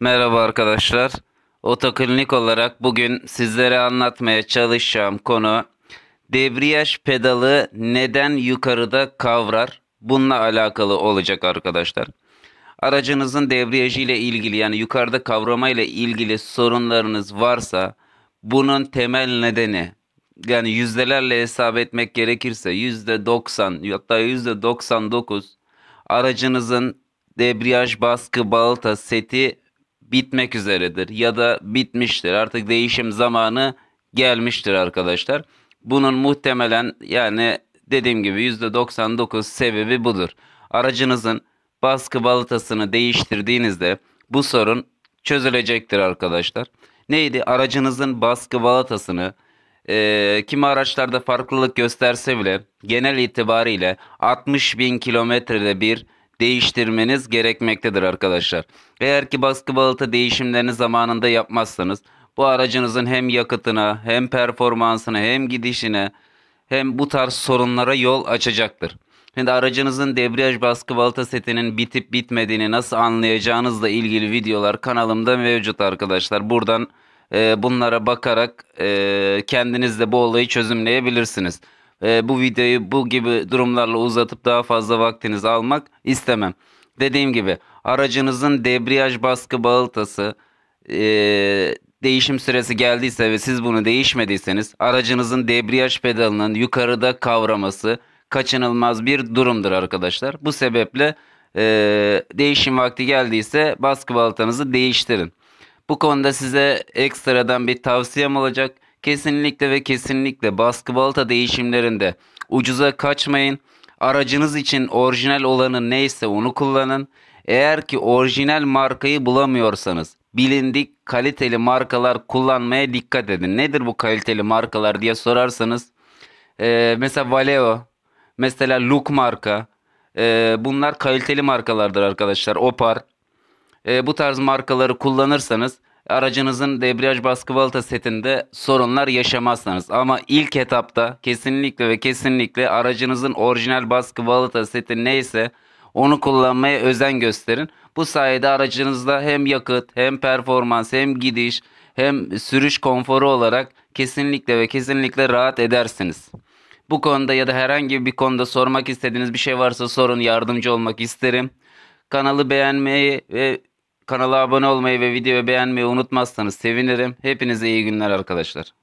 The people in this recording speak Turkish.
Merhaba arkadaşlar. Otoklinik olarak bugün sizlere anlatmaya çalışacağım konu debriyaj pedalı neden yukarıda kavrar? Bununla alakalı olacak arkadaşlar. Aracınızın debriyajı ile ilgili yani yukarıda kavrama ile ilgili sorunlarınız varsa bunun temel nedeni yani yüzdelerle hesap etmek gerekirse yüzde 90 hatta yüzde 99 aracınızın debriyaj baskı balta seti bitmek üzeredir ya da bitmiştir. Artık değişim zamanı gelmiştir arkadaşlar. Bunun muhtemelen yani dediğim gibi %99 sebebi budur. Aracınızın baskı balatasını değiştirdiğinizde bu sorun çözülecektir arkadaşlar. Neydi? Aracınızın baskı balatasını e, kimi araçlarda farklılık gösterse bile genel itibariyle 60 bin kilometrede bir değiştirmeniz gerekmektedir arkadaşlar. Eğer ki baskı balata değişimlerini zamanında yapmazsanız bu aracınızın hem yakıtına hem performansına hem gidişine hem bu tarz sorunlara yol açacaktır. Şimdi aracınızın debriyaj baskı balta setinin bitip bitmediğini nasıl anlayacağınızla ilgili videolar kanalımda mevcut arkadaşlar. Buradan e, bunlara bakarak e, kendiniz de bu olayı çözümleyebilirsiniz. Ee, bu videoyu bu gibi durumlarla uzatıp daha fazla vaktinizi almak istemem. Dediğim gibi aracınızın debriyaj baskı baltası e, değişim süresi geldiyse ve siz bunu değişmediyseniz aracınızın debriyaj pedalının yukarıda kavraması kaçınılmaz bir durumdur arkadaşlar. Bu sebeple e, değişim vakti geldiyse baskı baltanızı değiştirin. Bu konuda size ekstradan bir tavsiyem olacak. Kesinlikle ve kesinlikle baskı balta değişimlerinde ucuza kaçmayın. Aracınız için orijinal olanı neyse onu kullanın. Eğer ki orijinal markayı bulamıyorsanız bilindik kaliteli markalar kullanmaya dikkat edin. Nedir bu kaliteli markalar diye sorarsanız e, mesela Valeo, mesela Look marka e, bunlar kaliteli markalardır arkadaşlar. Opar e, bu tarz markaları kullanırsanız aracınızın debriyaj baskı balta setinde sorunlar yaşamazsınız. Ama ilk etapta kesinlikle ve kesinlikle aracınızın orijinal baskı balta seti neyse onu kullanmaya özen gösterin. Bu sayede aracınızda hem yakıt hem performans hem gidiş hem sürüş konforu olarak kesinlikle ve kesinlikle rahat edersiniz. Bu konuda ya da herhangi bir konuda sormak istediğiniz bir şey varsa sorun yardımcı olmak isterim. Kanalı beğenmeyi ve Kanala abone olmayı ve videoyu beğenmeyi unutmazsanız sevinirim. Hepinize iyi günler arkadaşlar.